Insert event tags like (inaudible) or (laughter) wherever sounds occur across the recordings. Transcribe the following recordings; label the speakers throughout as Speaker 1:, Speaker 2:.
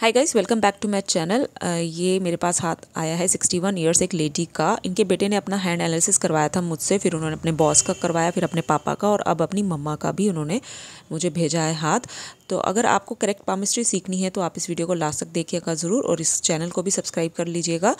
Speaker 1: hi guys welcome back to my channel ये मेरे पास हाथ आया है 61 वन ईयर्स एक लेडी का इनके बेटे ने अपना हैंड एनालिसिस करवाया था मुझसे फिर उन्होंने अपने बॉस का करवाया फिर अपने पापा का और अब अपनी मम्मा का भी उन्होंने मुझे भेजा है हाथ तो अगर आपको करेक्ट पामिस्ट्री सीखनी है तो आप इस वीडियो को लास्ट तक देखिएगा ज़रूर और इस चैनल को भी सब्सक्राइब कर लीजिएगा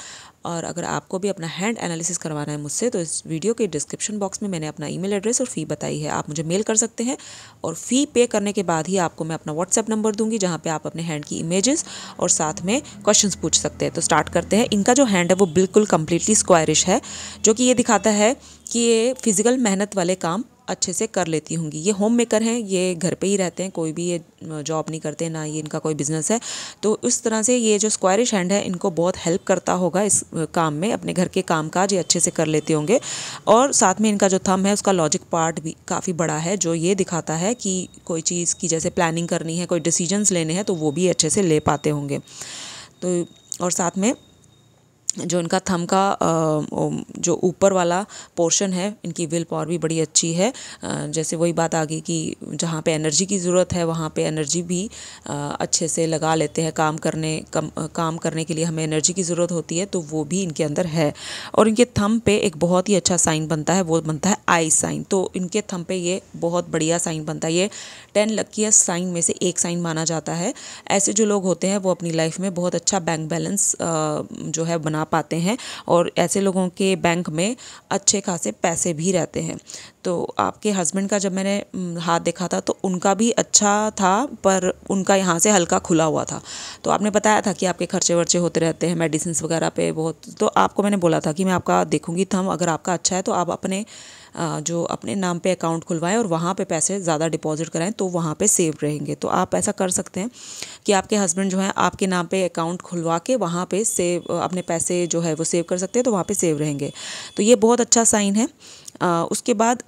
Speaker 1: और अगर आपको भी अपना हैंड एनालिसिस करवाना है मुझसे तो इस वीडियो के डिस्क्रिप्शन बॉक्स में मैंने अपना ईमेल एड्रेस और फ़ी बताई है आप मुझे मेल कर सकते हैं और फ़ी पे करने के बाद ही आपको मैं अपना व्हाट्सएप नंबर दूंगी जहाँ पर आप अपने हैंड की इमेजेस और साथ में क्वेश्चन पूछ सकते हैं तो स्टार्ट करते हैं इनका जो हैंड है वो बिल्कुल कम्प्लीटली स्क्वायरिश है जो कि ये दिखाता है कि ये फिज़िकल मेहनत वाले काम अच्छे से कर लेती होंगी ये होम मेकर हैं ये घर पे ही रहते हैं कोई भी ये जॉब नहीं करते ना ये इनका कोई बिज़नेस है तो उस तरह से ये जो स्क्वायरिश हैंड है इनको बहुत हेल्प करता होगा इस काम में अपने घर के काम काज ये अच्छे से कर लेते होंगे और साथ में इनका जो थम है उसका लॉजिक पार्ट भी काफ़ी बड़ा है जो ये दिखाता है कि कोई चीज़ की जैसे प्लानिंग करनी है कोई डिसीजनस लेने हैं तो वो भी अच्छे से ले पाते होंगे तो और साथ में जो इनका थम का जो ऊपर वाला पोर्शन है इनकी विल पावर भी बड़ी अच्छी है जैसे वही बात आ गई कि जहाँ पे एनर्जी की ज़रूरत है वहाँ पे एनर्जी भी अच्छे से लगा लेते हैं काम करने कम काम करने के लिए हमें एनर्जी की ज़रूरत होती है तो वो भी इनके अंदर है और इनके थम पे एक बहुत ही अच्छा साइन बनता है वो बनता है आई साइन तो इनके थम पर ये बहुत बढ़िया साइन बनता है ये टेन लकीस्ट साइन में से एक साइन माना जाता है ऐसे जो लोग होते हैं वो अपनी लाइफ में बहुत अच्छा बैंक बैलेंस जो है बना पाते हैं और ऐसे लोगों के बैंक में अच्छे खासे पैसे भी रहते हैं तो आपके हस्बैंड का जब मैंने हाथ देखा था तो उनका भी अच्छा था पर उनका यहाँ से हल्का खुला हुआ था तो आपने बताया था कि आपके खर्चे वर्चे होते रहते हैं मेडिसिन वगैरह पे बहुत तो आपको मैंने बोला था कि मैं आपका देखूँगी थम तो अगर आपका अच्छा है तो आप अपने जो अपने नाम पे अकाउंट खुलवाएं और वहाँ पे पैसे ज़्यादा डिपॉजिट कराएं तो वहाँ पे सेव रहेंगे तो आप ऐसा कर सकते हैं कि आपके हस्बैंड जो है आपके नाम पे अकाउंट खुलवा के वहाँ पे सेव अपने पैसे जो है वो सेव कर सकते हैं तो वहाँ पर सेव रहेंगे तो ये बहुत अच्छा साइन है आ, उसके बाद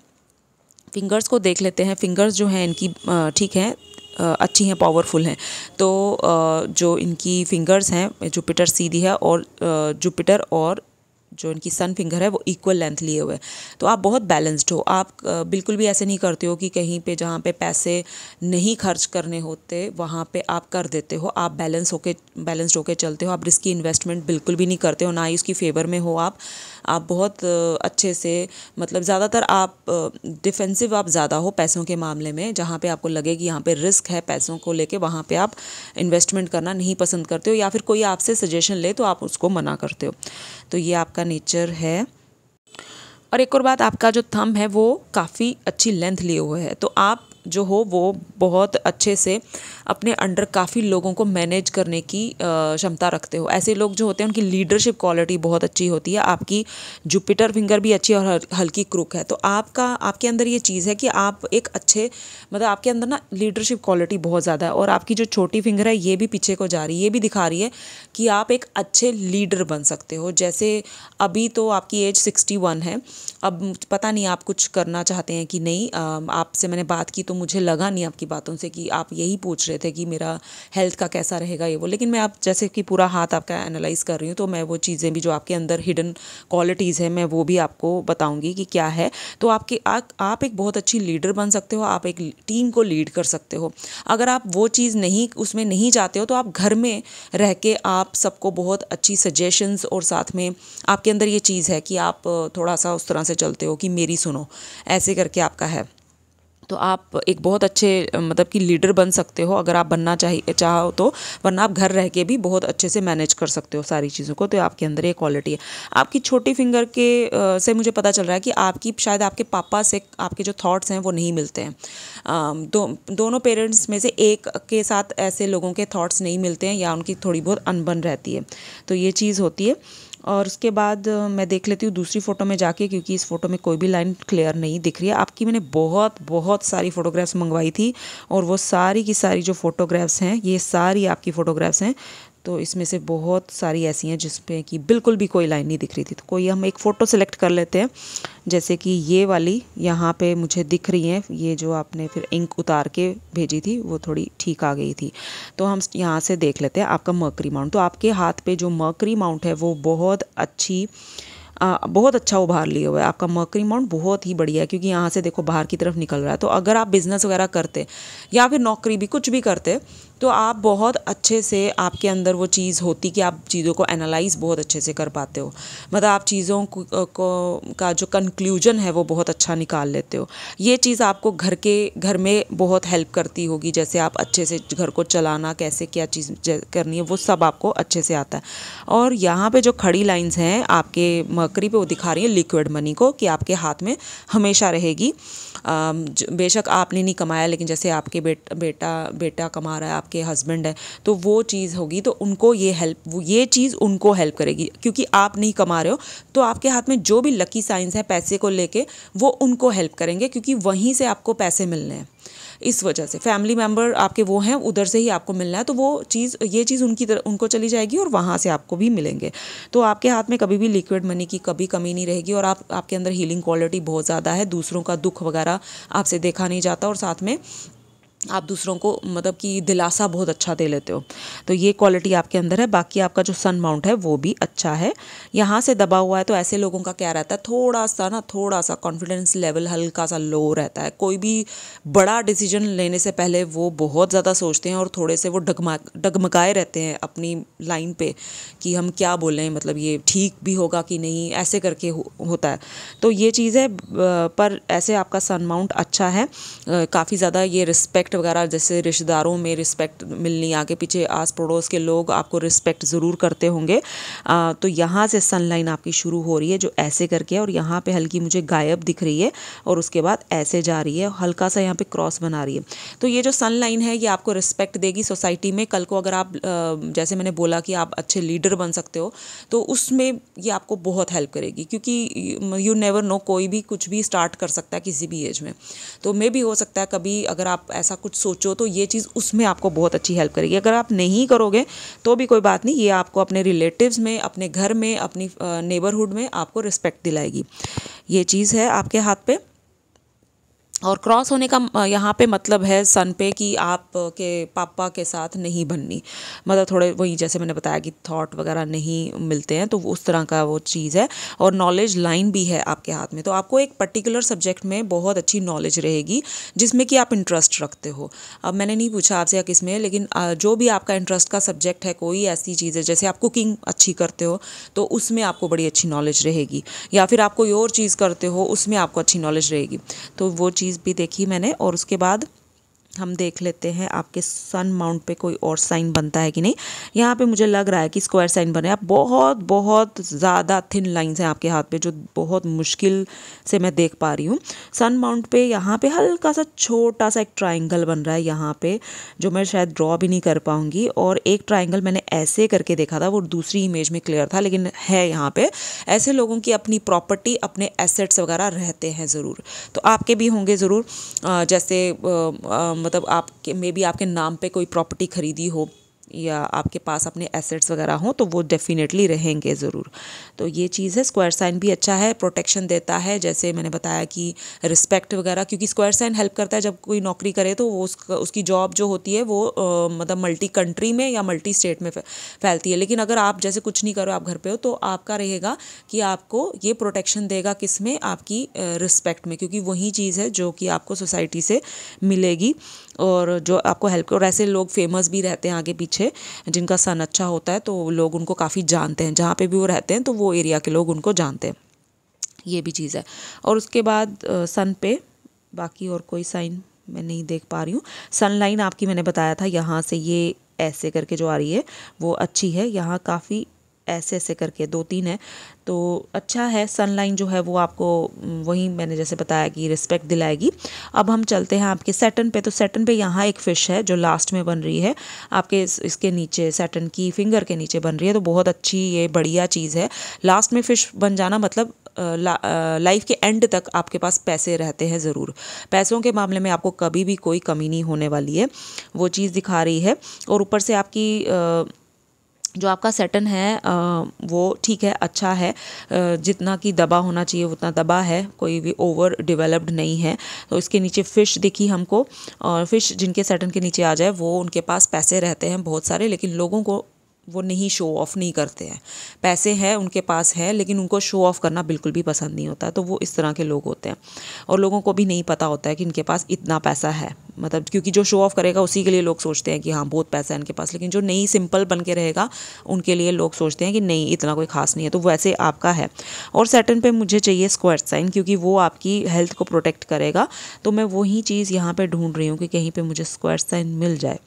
Speaker 1: फिंगर्स को देख लेते हैं फिंगर्स जो हैं इनकी ठीक है अच्छी हैं पावरफुल हैं तो जो इनकी फिंगर्स हैं जुपिटर सीधी है और जुपिटर और जो इनकी सन फिंगर है वो इक्वल लेंथ लिए हुए तो आप बहुत बैलेंस्ड हो आप बिल्कुल भी ऐसे नहीं करते हो कि कहीं पे जहाँ पे पैसे नहीं खर्च करने होते वहाँ पे आप कर देते हो आप बैलेंस होके बैलेंस्ड होके चलते हो आप रिस्की इन्वेस्टमेंट बिल्कुल भी नहीं करते हो ना ही उसकी फेवर में हो आप आप बहुत अच्छे से मतलब ज़्यादातर आप डिफेंसिव आप ज़्यादा हो पैसों के मामले में जहाँ पे आपको लगे कि यहाँ पे रिस्क है पैसों को लेके वहाँ पे आप इन्वेस्टमेंट करना नहीं पसंद करते हो या फिर कोई आपसे सजेशन ले तो आप उसको मना करते हो तो ये आपका नेचर है और एक और बात आपका जो थम है वो काफ़ी अच्छी लेंथ लिए हुए है तो आप जो हो वो बहुत अच्छे से अपने अंडर काफ़ी लोगों को मैनेज करने की क्षमता रखते हो ऐसे लोग जो होते हैं उनकी लीडरशिप क्वालिटी बहुत अच्छी होती है आपकी जुपिटर फिंगर भी अच्छी और हल्की क्रुक है तो आपका आपके अंदर ये चीज़ है कि आप एक अच्छे मतलब आपके अंदर ना लीडरशिप क्वालिटी बहुत ज़्यादा है और आपकी जो छोटी फिंगर है ये भी पीछे को जा रही है ये भी दिखा रही है कि आप एक अच्छे लीडर बन सकते हो जैसे अभी तो आपकी एज सिक्सटी वन है अब पता नहीं आप कुछ करना चाहते हैं कि नहीं आपसे मैंने बात की तो तो मुझे लगा नहीं आपकी बातों से कि आप यही पूछ रहे थे कि मेरा हेल्थ का कैसा रहेगा ये वो लेकिन मैं आप जैसे कि पूरा हाथ आपका एनालाइज कर रही हूँ तो मैं वो चीज़ें भी जो आपके अंदर हिडन क्वालिटीज़ है मैं वो भी आपको बताऊँगी कि क्या है तो आपके आ, आप एक बहुत अच्छी लीडर बन सकते हो आप एक टीम को लीड कर सकते हो अगर आप वो चीज़ नहीं उसमें नहीं जाते हो तो आप घर में रह के आप सबको बहुत अच्छी सजेशंस और साथ में आपके अंदर ये चीज़ है कि आप थोड़ा सा उस तरह से चलते हो कि मेरी सुनो ऐसे करके आपका है तो आप एक बहुत अच्छे मतलब कि लीडर बन सकते हो अगर आप बनना चाहिए चाहो तो वरना आप घर रह के भी बहुत अच्छे से मैनेज कर सकते हो सारी चीज़ों को तो आपके अंदर ये क्वालिटी है आपकी छोटी फिंगर के से मुझे पता चल रहा है कि आपकी शायद आपके पापा से आपके जो थाट्स हैं वो नहीं मिलते हैं दो, दोनों पेरेंट्स में से एक के साथ ऐसे लोगों के थाट्स नहीं मिलते हैं या उनकी थोड़ी बहुत अनबन रहती है तो ये चीज़ होती है और उसके बाद मैं देख लेती हूँ दूसरी फ़ोटो में जाके क्योंकि इस फ़ोटो में कोई भी लाइन क्लियर नहीं दिख रही है आपकी मैंने बहुत बहुत सारी फ़ोटोग्राफ्स मंगवाई थी और वो सारी की सारी जो फ़ोटोग्राफ्स हैं ये सारी आपकी फ़ोटोग्राफ्स हैं तो इसमें से बहुत सारी ऐसी हैं जिसपे कि बिल्कुल भी कोई लाइन नहीं दिख रही थी तो कोई हम एक फ़ोटो सेलेक्ट कर लेते हैं जैसे कि ये वाली यहाँ पे मुझे दिख रही है ये जो आपने फिर इंक उतार के भेजी थी वो थोड़ी ठीक आ गई थी तो हम यहाँ से देख लेते हैं आपका मर्करी माउंट तो आपके हाथ पे जो मर्करी माउंट है वो बहुत अच्छी आ, बहुत अच्छा उभार लिए हुआ है आपका मर्करी माउंट बहुत ही बढ़िया है क्योंकि यहाँ से देखो बाहर की तरफ निकल रहा है तो अगर आप बिज़नेस वगैरह करते या फिर नौकरी भी कुछ भी करते तो आप बहुत अच्छे से आपके अंदर वो चीज़ होती कि आप चीज़ों को एनालाइज बहुत अच्छे से कर पाते हो मतलब आप चीज़ों को, को का जो कंक्लूजन है वो बहुत अच्छा निकाल लेते हो ये चीज़ आपको घर के घर में बहुत हेल्प करती होगी जैसे आप अच्छे से घर को चलाना कैसे क्या चीज़ करनी है वो सब आपको अच्छे से आता है और यहाँ पर जो खड़ी लाइन्स हैं आपके मकरी पर वो दिखा रही है लिक्विड मनी को कि आपके हाथ में हमेशा रहेगी बेशक आपने नहीं कमाया लेकिन जैसे आपके बेट, बेटा बेटा कमा रहा है आप आपके हस्बैंड हैं तो वो चीज़ होगी तो उनको ये हेल्प ये चीज़ उनको हेल्प करेगी क्योंकि आप नहीं कमा रहे हो तो आपके हाथ में जो भी लकी साइंस है पैसे को लेके वो उनको हेल्प करेंगे क्योंकि वहीं से आपको पैसे मिलने हैं इस वजह से फैमिली मेम्बर आपके वो हैं उधर से ही आपको मिलना है तो वो चीज़ ये चीज़ उनकी तरह उनको चली जाएगी और वहाँ से आपको भी मिलेंगे तो आपके हाथ में कभी भी लिक्विड मनी की कभी कमी नहीं रहेगी और आप आपके अंदर हीलिंग क्वालिटी बहुत ज़्यादा है दूसरों का दुख वगैरह आपसे देखा नहीं जाता और साथ में आप दूसरों को मतलब कि दिलासा बहुत अच्छा दे लेते हो तो ये क्वालिटी आपके अंदर है बाकी आपका जो सन माउंट है वो भी अच्छा है यहाँ से दबा हुआ है तो ऐसे लोगों का क्या रहता है थोड़ा सा ना थोड़ा सा कॉन्फिडेंस लेवल हल्का सा लो रहता है कोई भी बड़ा डिसीजन लेने से पहले वो बहुत ज़्यादा सोचते हैं और थोड़े से वो डगमा डगमगाए रहते हैं अपनी लाइन पर कि हम क्या बोलें मतलब ये ठीक भी होगा कि नहीं ऐसे करके हो, होता है तो ये चीज़ है पर ऐसे आपका सन माउंट अच्छा है काफ़ी ज़्यादा ये रिस्पेक्ट रिस्पेक्ट वगैरह जैसे रिश्तेदारों में रिस्पेक्ट मिलनी आगे पीछे आस पड़ोस के लोग आपको रिस्पेक्ट ज़रूर करते होंगे आ, तो यहाँ से सनलाइन आपकी शुरू हो रही है जो ऐसे करके और यहाँ पर हल्की मुझे गायब दिख रही है और उसके बाद ऐसे जा रही है हल्का सा यहाँ पर क्रॉस बना रही है तो ये जो सनलाइन है ये आपको रिस्पेक्ट देगी सोसाइटी में कल को अगर आप जैसे मैंने बोला कि आप अच्छे लीडर बन सकते हो तो उसमें ये आपको बहुत हेल्प करेगी क्योंकि यू नेवर नो कोई भी कुछ भी स्टार्ट कर सकता है किसी भी एज में तो मे भी हो सकता है कभी अगर आप ऐसा कुछ सोचो तो ये चीज़ उसमें आपको बहुत अच्छी हेल्प करेगी अगर आप नहीं करोगे तो भी कोई बात नहीं ये आपको अपने रिलेटिव्स में अपने घर में अपनी नेबरहुड में आपको रिस्पेक्ट दिलाएगी ये चीज़ है आपके हाथ पे और क्रॉस होने का यहाँ पे मतलब है सन पे कि आप के पापा के साथ नहीं बननी मतलब थोड़े वही जैसे मैंने बताया कि थॉट वगैरह नहीं मिलते हैं तो उस तरह का वो चीज़ है और नॉलेज लाइन भी है आपके हाथ में तो आपको एक पर्टिकुलर सब्जेक्ट में बहुत अच्छी नॉलेज रहेगी जिसमें कि आप इंटरेस्ट रखते हो अब मैंने नहीं पूछा आपसे किस में लेकिन जो भी आपका इंटरेस्ट का सब्जेक्ट है कोई ऐसी चीज़ है जैसे आप कुकिंग अच्छी करते हो तो उसमें आपको बड़ी अच्छी नॉलेज रहेगी या फिर आप कोई और चीज़ करते हो उसमें आपको अच्छी नॉलेज रहेगी तो वो चीज़ चीज़ भी देखी मैंने और उसके बाद हम देख लेते हैं आपके सन माउंट पे कोई और साइन बनता है कि नहीं यहाँ पे मुझे लग रहा है कि स्क्वायर साइन बने आप बहुत बहुत ज़्यादा थिन लाइंस हैं आपके हाथ पे जो बहुत मुश्किल से मैं देख पा रही हूँ सन माउंट पे यहाँ पे हल्का सा छोटा सा एक ट्राइंगल बन रहा है यहाँ पे जो मैं शायद ड्रॉ भी नहीं कर पाऊँगी और एक ट्राइंगल मैंने ऐसे करके देखा था वो दूसरी इमेज में क्लियर था लेकिन है यहाँ पर ऐसे लोगों की अपनी प्रॉपर्टी अपने एसेट्स वगैरह रहते हैं ज़रूर तो आपके भी होंगे ज़रूर जैसे मतलब आपके मे बी आपके नाम पे कोई प्रॉपर्टी खरीदी हो या आपके पास अपने एसेट्स वगैरह हों तो वो डेफिनेटली रहेंगे ज़रूर तो ये चीज़ है स्क्वायर साइन भी अच्छा है प्रोटेक्शन देता है जैसे मैंने बताया कि रिस्पेक्ट वगैरह क्योंकि स्क्वायर साइन हेल्प करता है जब कोई नौकरी करे तो वो उसका उसकी जॉब जो होती है वो आ, मतलब मल्टी कंट्री में या मल्टी स्टेट में फैलती है लेकिन अगर आप जैसे कुछ नहीं करो आप घर पर हो तो आपका रहेगा कि आपको ये प्रोटेक्शन देगा किस में आपकी रिस्पेक्ट में क्योंकि वही चीज़ है जो कि आपको सोसाइटी से मिलेगी और जो आपको हेल्प और ऐसे लोग फेमस भी रहते हैं आगे पीछे जिनका सन अच्छा होता है तो लोग उनको काफ़ी जानते हैं जहाँ पे भी वो रहते हैं तो वो एरिया के लोग उनको जानते हैं ये भी चीज़ है और उसके बाद सन पे बाकी और कोई साइन मैं नहीं देख पा रही हूँ सन लाइन आपकी मैंने बताया था यहाँ से ये ऐसे करके जो आ रही है वो अच्छी है यहाँ काफ़ी ऐसे ऐसे करके दो तीन है तो अच्छा है सनलाइन जो है वो आपको वहीं मैंने जैसे बताया कि रिस्पेक्ट दिलाएगी अब हम चलते हैं आपके सेटन पे तो सेटन पे यहाँ एक फ़िश है जो लास्ट में बन रही है आपके इस, इसके नीचे सेटन की फिंगर के नीचे बन रही है तो बहुत अच्छी ये बढ़िया चीज़ है लास्ट में फ़िश बन जाना मतलब लाइफ के एंड तक आपके पास पैसे रहते हैं ज़रूर पैसों के मामले में आपको कभी भी कोई कमी नहीं होने वाली है वो चीज़ दिखा रही है और ऊपर से आपकी जो आपका सेटन है वो ठीक है अच्छा है जितना कि दबा होना चाहिए उतना दबा है कोई भी ओवर डेवलप्ड नहीं है तो इसके नीचे फ़िश दिखी हमको और फिश जिनके सेटन के नीचे आ जाए वो उनके पास पैसे रहते हैं बहुत सारे लेकिन लोगों को वो नहीं शो ऑफ़ नहीं करते हैं पैसे हैं उनके पास है लेकिन उनको शो ऑफ़ करना बिल्कुल भी पसंद नहीं होता तो वो इस तरह के लोग होते हैं और लोगों को भी नहीं पता होता है कि इनके पास इतना पैसा है मतलब क्योंकि जो शो ऑफ़ करेगा उसी के लिए लोग सोचते हैं कि हाँ बहुत पैसा है इनके पास लेकिन जो नहीं सिंपल बन के रहेगा उनके लिए लोग सोचते हैं कि नहीं इतना कोई ख़ास नहीं है तो वैसे आपका है और सेटन पे मुझे चाहिए स्क्वायर साइन क्योंकि वो आपकी हेल्थ को प्रोटेक्ट करेगा तो मैं वही चीज़ यहाँ पर ढूंढ रही हूँ कि कहीं पर मुझे स्क्वायर साइन मिल जाए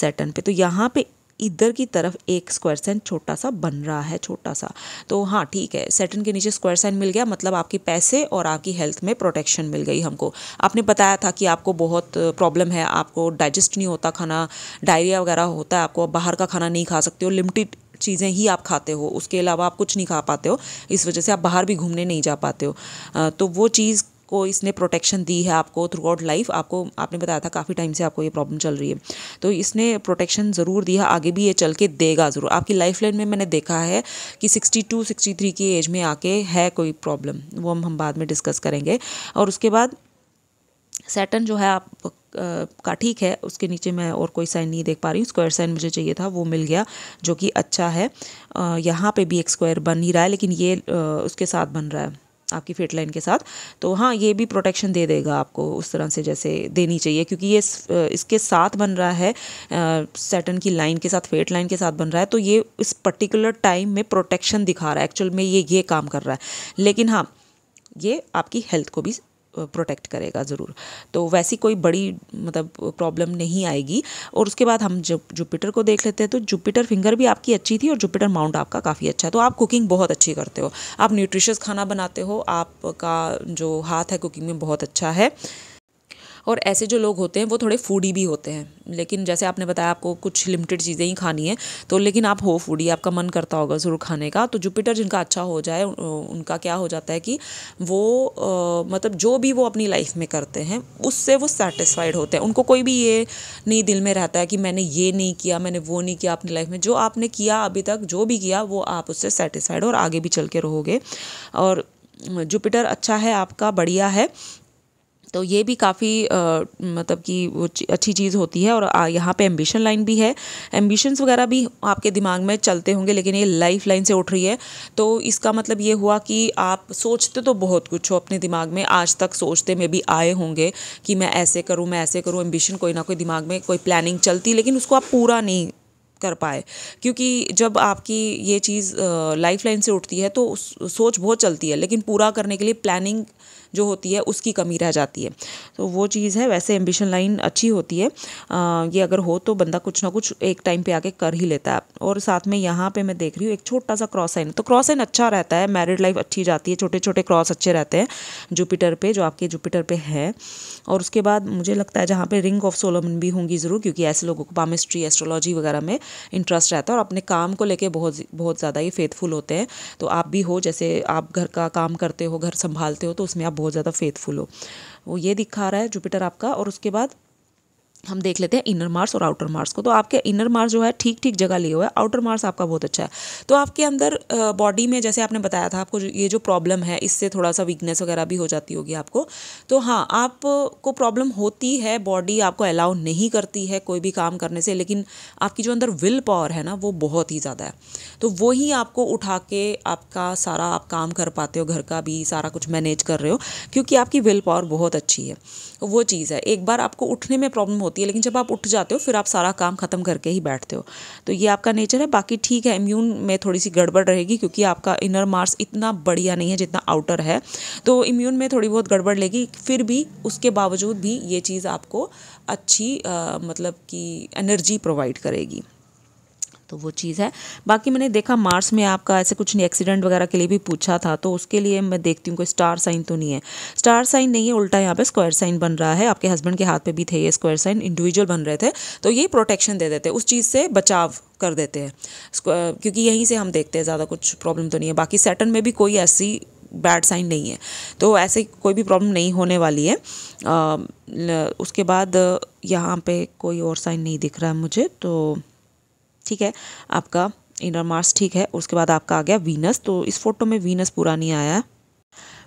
Speaker 1: सेटन पे तो यहाँ पे इधर की तरफ एक स्क्वायर साइन छोटा सा बन रहा है छोटा सा तो हाँ ठीक है सेटन के नीचे स्क्वायर साइन मिल गया मतलब आपके पैसे और आपकी हेल्थ में प्रोटेक्शन मिल गई हमको आपने बताया था कि आपको बहुत प्रॉब्लम है आपको डाइजेस्ट नहीं होता खाना डायरिया वगैरह होता है आपको बाहर का खाना नहीं खा सकते हो लिमिटेड चीज़ें ही आप खाते हो उसके अलावा आप कुछ नहीं खा पाते हो इस वजह से आप बाहर भी घूमने नहीं जा पाते हो तो वो चीज़ को इसने प्रोटेक्शन दी है आपको थ्रू आउट लाइफ आपको आपने बताया था काफ़ी टाइम से आपको ये प्रॉब्लम चल रही है तो इसने प्रोटेक्शन ज़रूर दिया आगे भी ये चल के देगा ज़रूर आपकी लाइफ लाइन में मैंने देखा है कि सिक्सटी टू सिक्सटी थ्री की एज में आके है कोई प्रॉब्लम वो हम हम बाद में डिस्कस करेंगे और उसके बाद सैटन जो है आप का ठीक है उसके नीचे मैं और कोई साइन नहीं देख पा रही हूँ स्क्वायर साइन मुझे चाहिए था वो मिल गया जो कि अच्छा है यहाँ पे भी एक स्क्वायर बन ही रहा है लेकिन ये उसके साथ बन रहा है आपकी फेट लाइन के साथ तो हाँ ये भी प्रोटेक्शन दे देगा आपको उस तरह से जैसे देनी चाहिए क्योंकि ये इसके साथ बन रहा है सेटन की लाइन के साथ फेट लाइन के साथ बन रहा है तो ये इस पर्टिकुलर टाइम में प्रोटेक्शन दिखा रहा है एक्चुअल में ये ये काम कर रहा है लेकिन हाँ ये आपकी हेल्थ को भी प्रोटेक्ट करेगा ज़रूर तो वैसी कोई बड़ी मतलब प्रॉब्लम नहीं आएगी और उसके बाद हम जब जुपिटर को देख लेते हैं तो जुपिटर फिंगर भी आपकी अच्छी थी और जुपिटर माउंट आपका काफ़ी अच्छा है तो आप कुकिंग बहुत अच्छी करते हो आप न्यूट्रिशस खाना बनाते हो आपका जो हाथ है कुकिंग में बहुत अच्छा है और ऐसे जो लोग होते हैं वो थोड़े फूडी भी होते हैं लेकिन जैसे आपने बताया आपको कुछ लिमिटेड चीज़ें ही खानी है तो लेकिन आप हो फूडी आपका मन करता होगा ज़रूर खाने का तो जुपिटर जिनका अच्छा हो जाए उनका क्या हो जाता है कि वो आ, मतलब जो भी वो अपनी लाइफ में करते हैं उससे वो सेटिस्फाइड होते हैं उनको कोई भी ये नहीं दिल में रहता है कि मैंने ये नहीं किया मैंने वो नहीं किया अपनी लाइफ में जो आपने किया अभी तक जो भी किया वो आप उससे सेटिस्फाइड और आगे भी चल के रहोगे और जुपिटर अच्छा है आपका बढ़िया है तो ये भी काफ़ी मतलब कि वो अच्छी चीज़ होती है और यहाँ पे एम्बिशन लाइन भी है एम्बिशंस वगैरह भी आपके दिमाग में चलते होंगे लेकिन ये लाइफ लाइन से उठ रही है तो इसका मतलब ये हुआ कि आप सोचते तो बहुत कुछ हो अपने दिमाग में आज तक सोचते में भी आए होंगे कि मैं ऐसे करूँ मैं ऐसे करूँ एम्बिशन कोई ना कोई दिमाग में कोई प्लानिंग चलती लेकिन उसको आप पूरा नहीं कर पाए क्योंकि जब आपकी ये चीज़ लाइफ लाइन से उठती है तो सोच बहुत चलती है लेकिन पूरा करने के लिए प्लानिंग जो होती है उसकी कमी रह जाती है तो वो चीज़ है वैसे एम्बिशन लाइन अच्छी होती है आ, ये अगर हो तो बंदा कुछ ना कुछ एक टाइम पे आके कर ही लेता है और साथ में यहाँ पे मैं देख रही हूँ एक छोटा सा क्रॉस साइन तो क्रॉस साइन अच्छा रहता है मैरिड लाइफ अच्छी जाती है छोटे छोटे क्रॉस अच्छे रहते हैं जुपिटर पर जो आपके जुपिटर पर है और उसके बाद मुझे लगता है जहाँ पर रिंग ऑफ सोलमन भी होंगी ज़रूर क्योंकि ऐसे लोगों को पामिस्ट्री एस्ट्रोलॉजी वगैरह में इंटरेस्ट रहता है और अपने काम को लेके बहुत बहुत ज़्यादा ही फेथफुल होते हैं तो आप भी हो जैसे आप घर का काम करते हो घर संभालते हो तो उसमें आप बहुत ज़्यादा फेथफुल हो वो ये दिखा रहा है जुपिटर आपका और उसके बाद हम देख लेते हैं इनर मार्स और आउटर मार्स को तो आपके इनर मार्स जो है ठीक ठीक जगह लिए हुआ है आउटर मार्स आपका बहुत अच्छा है तो आपके अंदर बॉडी में जैसे आपने बताया था आपको ये जो प्रॉब्लम है इससे थोड़ा सा वीकनेस वगैरह भी हो जाती होगी आपको तो हाँ आपको प्रॉब्लम होती है बॉडी आपको अलाउ नहीं करती है कोई भी काम करने से लेकिन आपकी जो अंदर विल पावर है ना वो बहुत ही ज़्यादा है तो वही आपको उठा के आपका सारा आप काम कर पाते हो घर का भी सारा कुछ मैनेज कर रहे हो क्योंकि आपकी विल पावर बहुत अच्छी है वो चीज़ है एक बार आपको उठने में प्रॉब्लम होती है लेकिन जब आप उठ जाते हो फिर आप सारा काम ख़त्म करके ही बैठते हो तो ये आपका नेचर है बाकी ठीक है इम्यून में थोड़ी सी गड़बड़ रहेगी क्योंकि आपका इनर मार्स इतना बढ़िया नहीं है जितना आउटर है तो इम्यून में थोड़ी बहुत गड़बड़ लेगी फिर भी उसके बावजूद भी ये चीज़ आपको अच्छी आ, मतलब कि एनर्जी प्रोवाइड करेगी तो वो चीज़ है बाकी मैंने देखा मार्स में आपका ऐसे कुछ नहीं एक्सीडेंट वगैरह के लिए भी पूछा था तो उसके लिए मैं देखती हूँ कोई स्टार साइन तो नहीं है स्टार साइन नहीं है उल्टा यहाँ पे स्क्वायर साइन बन रहा है आपके हस्बैंड के हाथ पे भी थे ये स्क्वायर साइन इंडिविजुअल बन रहे थे तो ये प्रोटेक्शन दे देते उस चीज़ से बचाव कर देते हैं क्योंकि यहीं से हम देखते हैं ज़्यादा कुछ प्रॉब्लम तो नहीं है बाकी सेटन में भी कोई ऐसी बैड साइन नहीं है तो ऐसे कोई भी प्रॉब्लम नहीं होने वाली है उसके बाद यहाँ पे कोई और साइन नहीं दिख रहा है मुझे तो ठीक है आपका इनर मार्स ठीक है उसके बाद आपका आ गया वीनस तो इस फोटो में वीनस पूरा नहीं आया है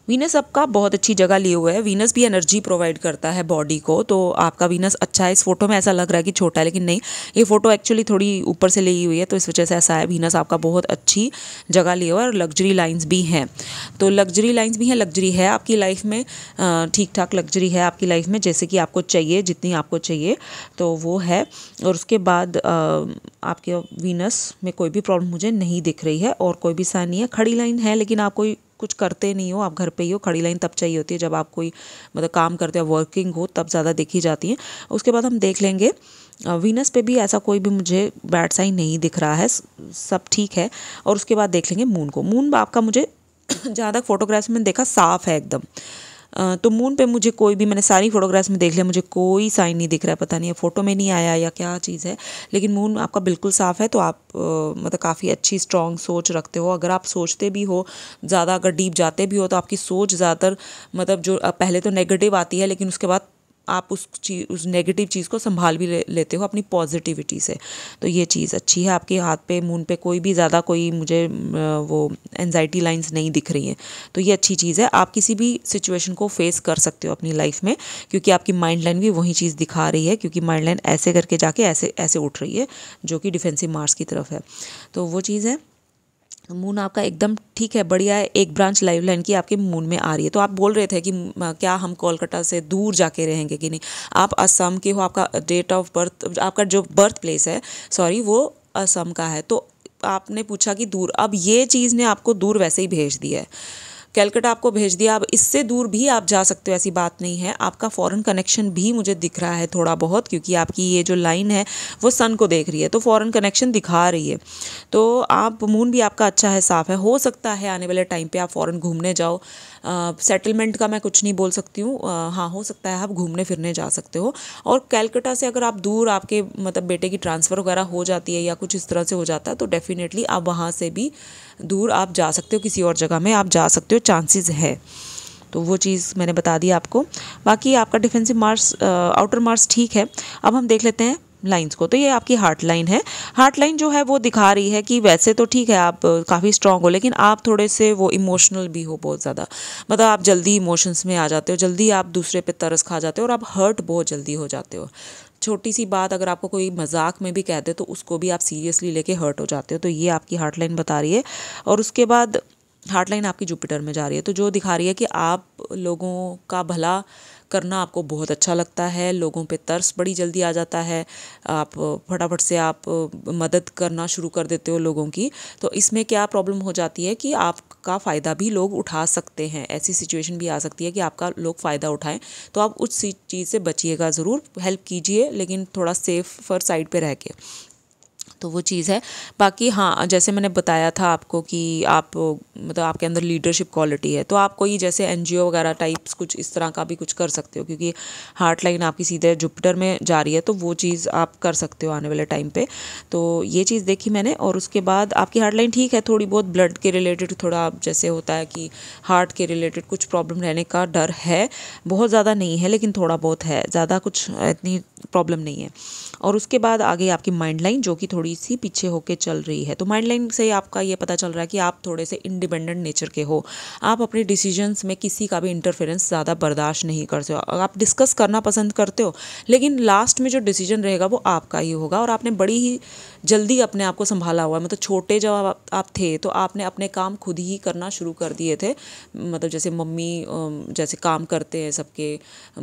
Speaker 1: वीनस आपका बहुत अच्छी जगह लिए हुआ है वीनस भी एनर्जी प्रोवाइड करता है बॉडी को तो आपका वीनस अच्छा है इस फोटो में ऐसा लग रहा है कि छोटा है लेकिन नहीं ये फोटो एक्चुअली थोड़ी ऊपर से ली हुई है तो इस वजह से ऐसा है वीनस आपका बहुत अच्छी जगह लिए हुआ है और लग्जरी लाइन्स भी हैं तो लग्जरी लाइन्स भी हैं लग्जरी है आपकी लाइफ में ठीक ठाक लग्जरी है आपकी लाइफ में जैसे कि आपको चाहिए जितनी आपको चाहिए तो वो है और उसके बाद आपके वीनस में कोई भी प्रॉब्लम मुझे नहीं दिख रही है और कोई भी साइन नहीं है खड़ी लाइन है लेकिन आप कोई कुछ करते नहीं हो आप घर पे ही हो खड़ी लाइन तब चाहिए होती है जब आप कोई मतलब काम करते हो वर्किंग हो तब ज़्यादा देखी जाती है उसके बाद हम देख लेंगे वीनस पे भी ऐसा कोई भी मुझे बैड साइन नहीं दिख रहा है सब ठीक है और उसके बाद देख लेंगे मून को मून आपका मुझे (clears throat) जहाँ तक फोटोग्राफ्स में देखा साफ़ है एकदम तो मून पे मुझे कोई भी मैंने सारी फोटोग्राफ्स में देख लिया मुझे कोई साइन नहीं दिख रहा है पता नहीं है फ़ोटो में नहीं आया या क्या चीज़ है लेकिन मून आपका बिल्कुल साफ़ है तो आप मतलब काफ़ी अच्छी स्ट्रॉन्ग सोच रखते हो अगर आप सोचते भी हो ज़्यादा अगर डीप जाते भी हो तो आपकी सोच ज़्यादातर मतलब जो पहले तो नेगेटिव आती है लेकिन उसके बाद आप उस चीज़ उस नेगेटिव चीज़ को संभाल भी ले, लेते हो अपनी पॉजिटिविटी से तो ये चीज़ अच्छी है आपके हाथ पे मून पे कोई भी ज़्यादा कोई मुझे वो एनजाइटी लाइंस नहीं दिख रही हैं तो ये अच्छी चीज़ है आप किसी भी सिचुएशन को फेस कर सकते हो अपनी लाइफ में क्योंकि आपकी माइंड लाइन भी वही चीज़ दिखा रही है क्योंकि माइंड लाइन ऐसे करके जाके ऐसे ऐसे उठ रही है जो कि डिफेंसिव मार्स की तरफ है तो वो चीज़ है मून आपका एकदम ठीक है बढ़िया है एक ब्रांच लाइव लाइन की आपके मून में आ रही है तो आप बोल रहे थे कि क्या हम कोलकाता से दूर जाके रहेंगे कि नहीं आप असम के हो आपका डेट ऑफ बर्थ आपका जो बर्थ प्लेस है सॉरी वो असम का है तो आपने पूछा कि दूर अब ये चीज़ ने आपको दूर वैसे ही भेज दिया है कैलकटा आपको भेज दिया अब इससे दूर भी आप जा सकते हो ऐसी बात नहीं है आपका फ़ॉरन कनेक्शन भी मुझे दिख रहा है थोड़ा बहुत क्योंकि आपकी ये जो लाइन है वो सन को देख रही है तो फॉरेन कनेक्शन दिखा रही है तो आप मून भी आपका अच्छा है साफ़ है हो सकता है आने वाले टाइम पर आप फ़ॉरन घूमने जाओ सेटलमेंट का मैं कुछ नहीं बोल सकती हूँ हाँ हो सकता है आप घूमने फिरने जा सकते हो और कैलकटा से अगर आप दूर आपके मतलब बेटे की ट्रांसफ़र वगैरह हो जाती है या कुछ इस तरह से हो जाता है तो डेफिनेटली आप वहाँ से भी दूर आप जा सकते हो किसी और जगह में आप जा सकते हो चांसेस है तो वो चीज़ मैंने बता दी आपको बाकी आपका डिफेंसिव मार्क्स आउटर मार्क्स ठीक है अब हम देख लेते हैं लाइंस को तो ये आपकी हार्ट लाइन है हार्ट लाइन जो है वो दिखा रही है कि वैसे तो ठीक है आप काफ़ी स्ट्रांग हो लेकिन आप थोड़े से वो इमोशनल भी हो बहुत ज़्यादा मतलब आप जल्दी इमोशंस में आ जाते हो जल्दी आप दूसरे पे तरस खा जाते हो और आप हर्ट बहुत जल्दी हो जाते हो छोटी सी बात अगर आपको कोई मजाक में भी कह दे तो उसको भी आप सीरियसली लेके हर्ट हो जाते हो तो ये आपकी हार्ट लाइन बता रही है और उसके बाद हार्ट लाइन आपकी जुपिटर में जा रही है तो जो दिखा रही है कि आप लोगों का भला करना आपको बहुत अच्छा लगता है लोगों पे तर्स बड़ी जल्दी आ जाता है आप फटाफट से आप मदद करना शुरू कर देते हो लोगों की तो इसमें क्या प्रॉब्लम हो जाती है कि आपका फ़ायदा भी लोग उठा सकते हैं ऐसी सिचुएशन भी आ सकती है कि आपका लोग फ़ायदा उठाएं तो आप उस चीज़ से बचिएगा ज़रूर हेल्प कीजिए लेकिन थोड़ा सेफ साइड पर रह के तो वो चीज़ है बाकी हाँ जैसे मैंने बताया था आपको कि आप मतलब आपके अंदर लीडरशिप क्वालिटी है तो आप कोई जैसे एन वगैरह टाइप्स कुछ इस तरह का भी कुछ कर सकते हो क्योंकि हार्ट लाइन आपकी सीधे जुपिटर में जा रही है तो वो चीज़ आप कर सकते हो आने वाले टाइम पर तो ये चीज़ देखी मैंने और उसके बाद आपकी हार्ट लाइन ठीक है थोड़ी बहुत ब्लड के रिलेटेड थोड़ा जैसे होता है कि हार्ट के रिलेटेड कुछ प्रॉब्लम रहने का डर है बहुत ज़्यादा नहीं है लेकिन थोड़ा बहुत है ज़्यादा कुछ इतनी प्रॉब्लम नहीं है और उसके बाद आगे आपकी माइंड लाइन जो कि थोड़ी सी पीछे होकर चल रही है तो माइंड लाइन से आपका ये पता चल रहा है कि आप थोड़े से इंडिपेंडेंट नेचर के हो आप अपने डिसीजंस में किसी का भी इंटरफेरेंस ज़्यादा बर्दाश्त नहीं करते हो आप डिस्कस करना पसंद करते हो लेकिन लास्ट में जो डिसीजन रहेगा वो आपका ही होगा और आपने बड़ी ही जल्दी अपने आप को संभाला हुआ है मतलब छोटे जब आप, आप थे तो आपने अपने काम खुद ही करना शुरू कर दिए थे मतलब जैसे मम्मी जैसे काम करते हैं सबके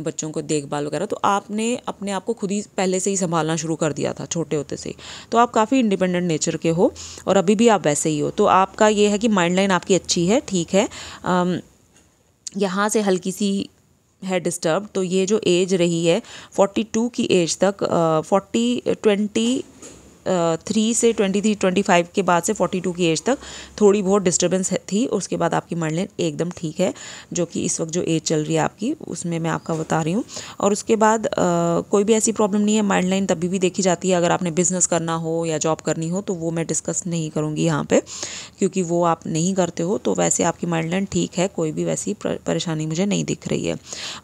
Speaker 1: बच्चों को देखभाल वगैरह तो आपने अपने आप को आपको खुद ही पहले से ही संभालना शुरू कर दिया था छोटे होते से तो आप काफ़ी इंडिपेंडेंट नेचर के हो और अभी भी आप वैसे ही हो तो आपका ये है कि माइंड लाइन आपकी अच्छी है ठीक है यहाँ से हल्की सी है डिस्टर्ब तो ये जो एज रही है फोर्टी टू की एज तक फोर्टी ट्वेंटी थ्री से ट्वेंटी थ्री ट्वेंटी फाइव के बाद से फोर्टी टू की एज तक थोड़ी बहुत डिस्टर्बेंस थी उसके बाद आपकी मरलिन एकदम ठीक है जो कि इस वक्त जो एज चल रही है आपकी उसमें मैं आपका बता रही हूँ और उसके बाद आ, कोई भी ऐसी प्रॉब्लम नहीं है माइंड लाइन तभी भी देखी जाती है अगर आपने बिज़नेस करना हो या जॉब करनी हो तो वो मैं डिस्कस नहीं करूँगी यहाँ पर क्योंकि वो आप नहीं करते हो तो वैसे आपकी माइंड लाइन ठीक है कोई भी वैसी परेशानी मुझे नहीं दिख रही है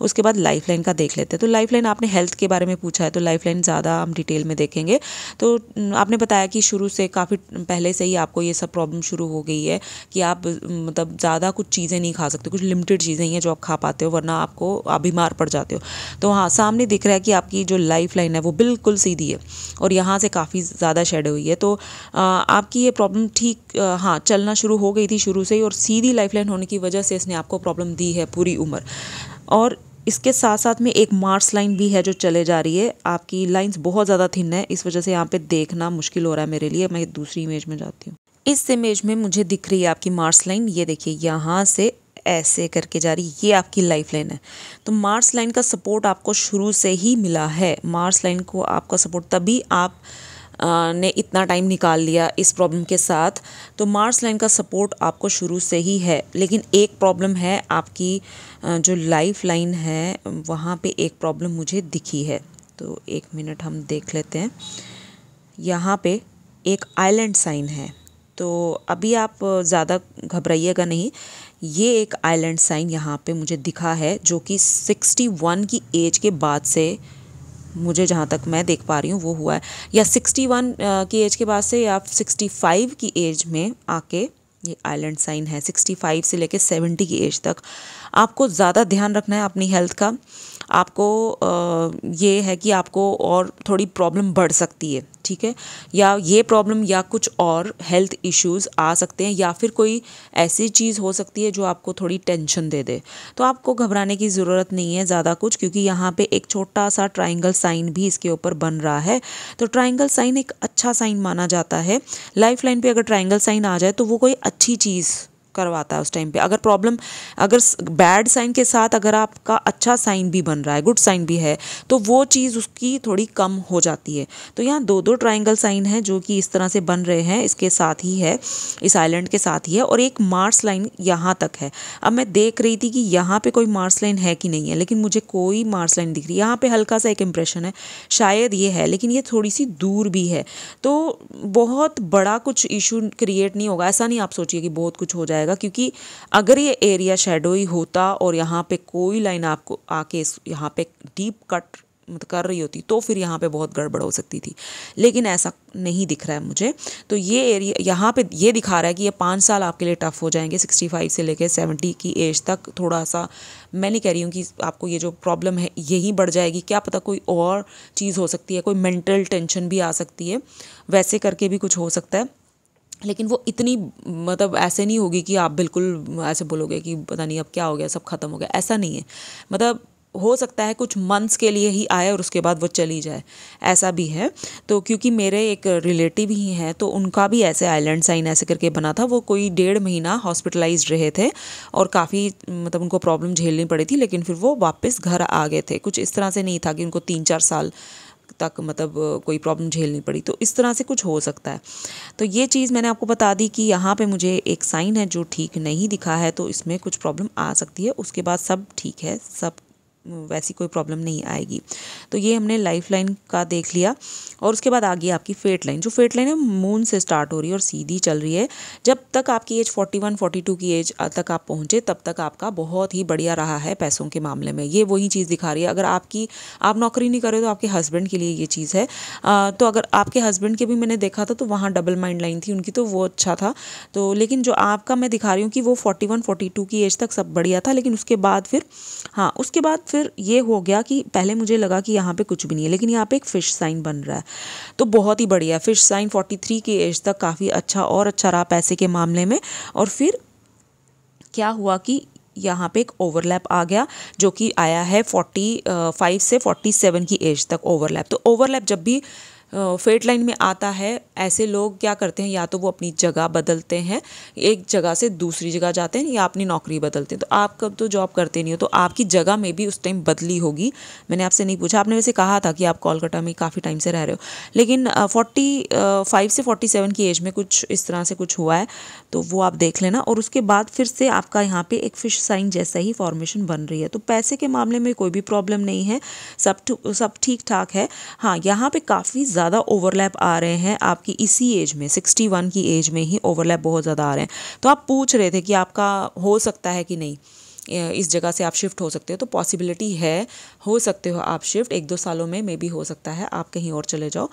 Speaker 1: उसके बाद लाइफ लाइन का देख लेते हैं तो लाइफ लाइन आपने हेल्थ के बारे में पूछा है तो लाइफ लाइन ज़्यादा हम डिटेल में देखेंगे तो आपने बताया कि शुरू से काफ़ी पहले से ही आपको ये सब प्रॉब्लम शुरू हो गई है कि आप मतलब ज़्यादा कुछ चीज़ें नहीं खा सकते कुछ लिमिटेड चीज़ें ही हैं जो आप खा पाते हो वरना आपको आप बीमार पड़ जाते हो तो हाँ सामने दिख रहा है कि आपकी जो लाइफ लाइन है वो बिल्कुल सीधी है और यहाँ से काफ़ी ज़्यादा शेड हुई है तो आपकी ये प्रॉब्लम ठीक हाँ चलना शुरू हो गई थी शुरू से ही और सीधी लाइफ लाइन होने की वजह से इसने आपको प्रॉब्लम दी है पूरी उम्र और इसके साथ साथ में एक मार्स लाइन भी है जो चले जा रही है आपकी लाइंस बहुत ज़्यादा थिन है इस वजह से यहाँ पे देखना मुश्किल हो रहा है मेरे लिए मैं दूसरी इमेज में जाती हूँ इस इमेज में मुझे दिख रही है आपकी मार्स लाइन ये देखिए यहाँ से ऐसे करके जा रही ये आपकी लाइफ लाइन है तो मार्स लाइन का सपोर्ट आपको शुरू से ही मिला है मार्स लाइन को आपका सपोर्ट तभी आप ने इतना टाइम निकाल लिया इस प्रॉब्लम के साथ तो मार्स लाइन का सपोर्ट आपको शुरू से ही है लेकिन एक प्रॉब्लम है आपकी जो लाइफ लाइन है वहाँ पे एक प्रॉब्लम मुझे दिखी है तो एक मिनट हम देख लेते हैं यहाँ पे एक आइलैंड साइन है तो अभी आप ज़्यादा घबराइएगा नहीं ये एक आइलैंड साइन यहाँ पे मुझे दिखा है जो कि 61 की एज के बाद से मुझे जहाँ तक मैं देख पा रही हूँ वो हुआ है या सिक्सटी वन की एज के बाद से या सिक्सटी फाइव की एज में आके ये आइलैंड साइन है सिक्सटी फाइव से लेके सेवेंटी की एज तक आपको ज़्यादा ध्यान रखना है अपनी हेल्थ का आपको ये है कि आपको और थोड़ी प्रॉब्लम बढ़ सकती है ठीक है या ये प्रॉब्लम या कुछ और हेल्थ इश्यूज आ सकते हैं या फिर कोई ऐसी चीज़ हो सकती है जो आपको थोड़ी टेंशन दे दे तो आपको घबराने की ज़रूरत नहीं है ज़्यादा कुछ क्योंकि यहाँ पे एक छोटा सा ट्राइंगल साइन भी इसके ऊपर बन रहा है तो ट्राइंगल साइन एक अच्छा साइन माना जाता है लाइफ लाइन पर अगर ट्राइंगल साइन आ जाए तो वो कोई अच्छी चीज़ करवाता है उस टाइम पे अगर प्रॉब्लम अगर बैड साइन के साथ अगर आपका अच्छा साइन भी बन रहा है गुड साइन भी है तो वो चीज़ उसकी थोड़ी कम हो जाती है तो यहाँ दो दो ट्राइंगल साइन है जो कि इस तरह से बन रहे हैं इसके साथ ही है इस आइलैंड के साथ ही है और एक मार्स लाइन यहाँ तक है अब मैं देख रही थी कि यहाँ पर कोई मार्स लाइन है कि नहीं है लेकिन मुझे कोई मार्स लाइन दिख रही है यहाँ पर हल्का सा एक इम्प्रेशन है शायद ये है लेकिन ये थोड़ी सी दूर भी है तो बहुत बड़ा कुछ इशू क्रिएट नहीं होगा ऐसा नहीं आप सोचिए कि बहुत कुछ हो जाएगा जाएगा क्योंकि अगर ये एरिया शेडोई होता और यहाँ पे कोई लाइन आपको आके यहाँ पे डीप कट कर रही होती तो फिर यहाँ पे बहुत गड़बड़ हो सकती थी लेकिन ऐसा नहीं दिख रहा है मुझे तो ये एरिया यहाँ पे ये दिखा रहा है कि ये पाँच साल आपके लिए टफ़ हो जाएंगे 65 से लेकर 70 की एज तक थोड़ा सा मैं नहीं कह रही हूँ कि आपको ये जो प्रॉब्लम है यही बढ़ जाएगी क्या पता कोई और चीज़ हो सकती है कोई मेंटल टेंशन भी आ सकती है वैसे करके भी कुछ हो सकता है लेकिन वो इतनी मतलब ऐसे नहीं होगी कि आप बिल्कुल ऐसे बोलोगे कि पता नहीं अब क्या हो गया सब खत्म हो गया ऐसा नहीं है मतलब हो सकता है कुछ मंथ्स के लिए ही आए और उसके बाद वो चली जाए ऐसा भी है तो क्योंकि मेरे एक रिलेटिव ही हैं तो उनका भी ऐसे आइलैंड साइन ऐसे करके बना था वो कोई डेढ़ महीना हॉस्पिटलाइज रहे थे और काफ़ी मतलब उनको प्रॉब्लम झेलनी पड़ी थी लेकिन फिर वो वापस घर आ गए थे कुछ इस तरह से नहीं था कि उनको तीन चार साल तक मतलब कोई प्रॉब्लम झेलनी पड़ी तो इस तरह से कुछ हो सकता है तो ये चीज़ मैंने आपको बता दी कि यहाँ पे मुझे एक साइन है जो ठीक नहीं दिखा है तो इसमें कुछ प्रॉब्लम आ सकती है उसके बाद सब ठीक है सब वैसी कोई प्रॉब्लम नहीं आएगी तो ये हमने लाइफ लाइन का देख लिया और उसके बाद आ गई आपकी फेट लाइन जो फेट लाइन है मून से स्टार्ट हो रही है और सीधी चल रही है जब तक आपकी एज 41 42 की एज तक आप पहुँचे तब तक आपका बहुत ही बढ़िया रहा है पैसों के मामले में ये वही चीज़ दिखा रही है अगर आपकी आप नौकरी नहीं करे तो आपके हस्बैंड के लिए ये चीज़ है आ, तो अगर आपके हस्बैंड के भी मैंने देखा था तो वहाँ डबल माइंड लाइन थी उनकी तो वो अच्छा था तो लेकिन जो आपका मैं दिखा रही हूँ कि वो फोर्टी वन की एज तक सब बढ़िया था लेकिन उसके बाद फिर हाँ उसके बाद फिर फिर ये हो गया कि पहले मुझे लगा कि यहाँ पे कुछ भी नहीं है लेकिन यहाँ पे एक फ़िश साइन बन रहा है तो बहुत ही बढ़िया फ़िश साइन 43 की एज तक काफ़ी अच्छा और अच्छा रहा पैसे के मामले में और फिर क्या हुआ कि यहाँ पे एक ओवरलैप आ गया जो कि आया है 45 फाइव से 47 की एज तक ओवरलैप तो ओवरलैप जब भी फेट लाइन में आता है ऐसे लोग क्या करते हैं या तो वो अपनी जगह बदलते हैं एक जगह से दूसरी जगह जाते हैं या अपनी नौकरी बदलते हैं तो आप कब तो जॉब करते नहीं हो तो आपकी जगह में भी उस टाइम बदली होगी मैंने आपसे नहीं पूछा आपने वैसे कहा था कि आप कोलकाता में काफ़ी टाइम से रह रहे हो लेकिन फोर्टी फाइव से फोर्टी सेवन की एज में कुछ इस तरह से कुछ हुआ है तो वो आप देख लेना और उसके बाद फिर से आपका यहाँ पर एक फिश साइन जैसा ही फॉर्मेशन बन रही है तो पैसे के मामले में कोई भी प्रॉब्लम नहीं है सब सब ठीक ठाक है हाँ यहाँ पर काफ़ी ज़्यादा ओवरलैप आ रहे हैं आपकी इसी एज में सिक्सटी वन की एज में ही ओवरलैप बहुत ज़्यादा आ रहे हैं तो आप पूछ रहे थे कि आपका हो सकता है कि नहीं इस जगह से आप शिफ्ट हो सकते हो तो पॉसिबिलिटी है हो सकते हो आप शिफ्ट एक दो सालों में मे भी हो सकता है आप कहीं और चले जाओ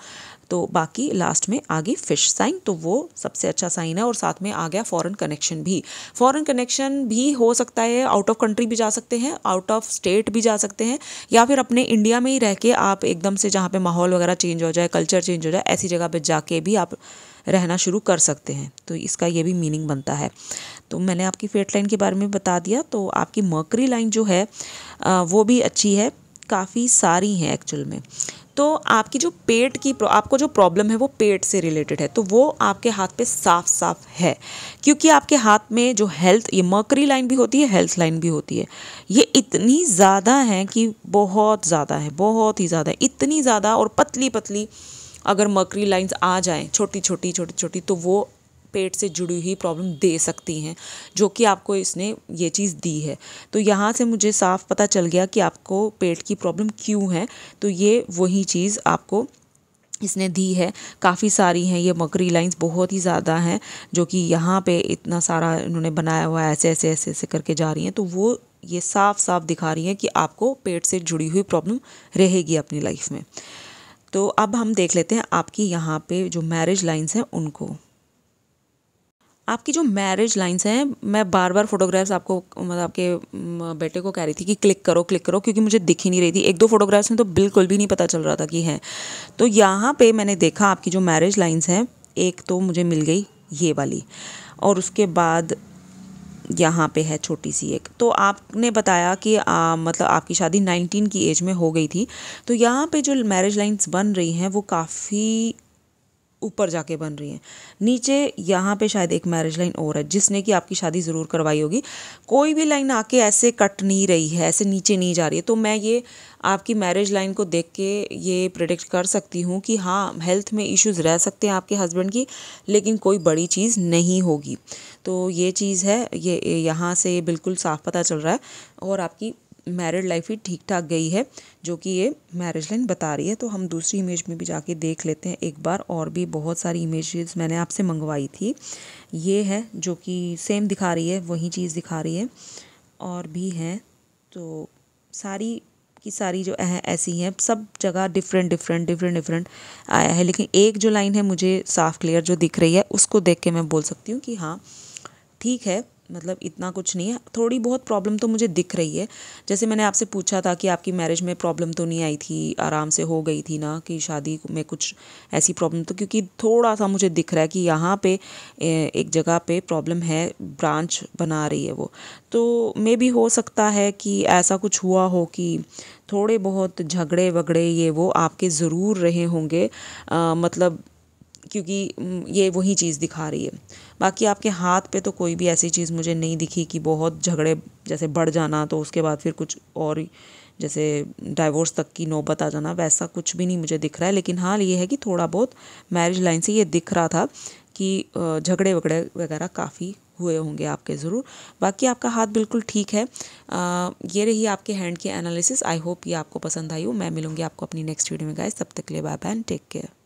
Speaker 1: तो बाकी लास्ट में आ गई फिश साइन तो वो सबसे अच्छा साइन है और साथ में आ गया फॉरेन कनेक्शन भी फॉरेन कनेक्शन भी हो सकता है आउट ऑफ कंट्री भी जा सकते हैं आउट ऑफ स्टेट भी जा सकते हैं या फिर अपने इंडिया में ही रह के आप एकदम से जहाँ पे माहौल वगैरह चेंज हो जाए कल्चर चेंज हो जाए ऐसी जगह पर जाके भी आप रहना शुरू कर सकते हैं तो इसका ये भी मीनिंग बनता है तो मैंने आपकी फेट लाइन के बारे में बता दिया तो आपकी मकरी लाइन जो है वो भी अच्छी है काफ़ी सारी हैं एक्चुअल में तो आपकी जो पेट की आपको जो प्रॉब्लम है वो पेट से रिलेटेड है तो वो आपके हाथ पे साफ साफ है क्योंकि आपके हाथ में जो हेल्थ ये मकरी लाइन भी होती है हेल्थ लाइन भी होती है ये इतनी ज़्यादा है कि बहुत ज़्यादा है बहुत ही ज़्यादा इतनी ज़्यादा और पतली पतली अगर मकरी लाइंस आ जाएँ छोटी छोटी छोटी छोटी तो वो पेट से जुड़ी हुई प्रॉब्लम दे सकती हैं जो कि आपको इसने ये चीज़ दी है तो यहाँ से मुझे साफ पता चल गया कि आपको पेट की प्रॉब्लम क्यों है तो ये वही चीज़ आपको इसने दी है काफ़ी सारी हैं ये मकरी लाइंस बहुत ही ज़्यादा हैं जो कि यहाँ पे इतना सारा इन्होंने बनाया हुआ है ऐसे ऐसे ऐसे ऐसे करके जा रही हैं तो वो ये साफ साफ दिखा रही हैं कि आपको पेट से जुड़ी हुई प्रॉब्लम रहेगी अपनी लाइफ में तो अब हम देख लेते हैं आपकी यहाँ पे जो मैरिज लाइन्स हैं उनको आपकी जो मैरिज लाइन्स हैं मैं बार बार फोटोग्राफ्स आपको मतलब आपके बेटे को कह रही थी कि क्लिक करो क्लिक करो क्योंकि मुझे दिख ही नहीं रही थी एक दो फोटोग्राफ्स में तो बिल्कुल भी नहीं पता चल रहा था कि है तो यहाँ पे मैंने देखा आपकी जो मैरिज लाइन्स हैं एक तो मुझे मिल गई ये वाली और उसके बाद यहाँ पे है छोटी सी एक तो आपने बताया कि आ, मतलब आपकी शादी 19 की एज में हो गई थी तो यहाँ पे जो मैरिज लाइंस बन रही हैं वो काफ़ी ऊपर जाके बन रही हैं नीचे यहाँ पे शायद एक मैरिज लाइन और है जिसने कि आपकी शादी ज़रूर करवाई होगी कोई भी लाइन आके ऐसे कट नहीं रही है ऐसे नीचे नहीं जा रही है तो मैं ये आपकी मैरिज लाइन को देख के ये प्रिडिक्ट कर सकती हूँ कि हाँ हेल्थ में इश्यूज रह सकते हैं आपके हस्बैंड की लेकिन कोई बड़ी चीज़ नहीं होगी तो ये चीज़ है ये यहाँ से बिल्कुल साफ पता चल रहा है और आपकी मैरिड लाइफ ही ठीक ठाक गई है जो कि ये मैरिज लाइन बता रही है तो हम दूसरी इमेज में भी जाके देख लेते हैं एक बार और भी बहुत सारी इमेजेस मैंने आपसे मंगवाई थी ये है जो कि सेम दिखा रही है वही चीज़ दिखा रही है और भी हैं तो सारी की सारी जो है ऐसी हैं सब जगह डिफरेंट डिफरेंट डिफरेंट डिफरेंट आया है लेकिन एक जो लाइन है मुझे साफ़ क्लियर जो दिख रही है उसको देख के मैं बोल सकती हूँ कि हाँ ठीक है मतलब इतना कुछ नहीं है थोड़ी बहुत प्रॉब्लम तो मुझे दिख रही है जैसे मैंने आपसे पूछा था कि आपकी मैरिज में प्रॉब्लम तो नहीं आई थी आराम से हो गई थी ना कि शादी में कुछ ऐसी प्रॉब्लम तो क्योंकि थोड़ा सा मुझे दिख रहा है कि यहाँ पे एक जगह पे प्रॉब्लम है ब्रांच बना रही है वो तो मे भी हो सकता है कि ऐसा कुछ हुआ हो कि थोड़े बहुत झगड़े वगड़े ये वो आपके ज़रूर रहे होंगे मतलब क्योंकि ये वही चीज़ दिखा रही है बाकी आपके हाथ पे तो कोई भी ऐसी चीज़ मुझे नहीं दिखी कि बहुत झगड़े जैसे बढ़ जाना तो उसके बाद फिर कुछ और जैसे डाइवोर्स तक की नौबत आ जाना वैसा कुछ भी नहीं मुझे दिख रहा है लेकिन हाँ ये है कि थोड़ा बहुत मैरिज लाइन से ये दिख रहा था कि झगड़े वगड़े वगैरह काफ़ी हुए होंगे आपके ज़रूर बाकी आपका हाथ बिल्कुल ठीक है आ, ये रही आपके हैंड की एनालिसिस आई होप ये आपको पसंद आई हो मैं मिलूँगी आपको अपनी नेक्स्ट वीडियो में गाइस तब तक के लिए bye bye and take care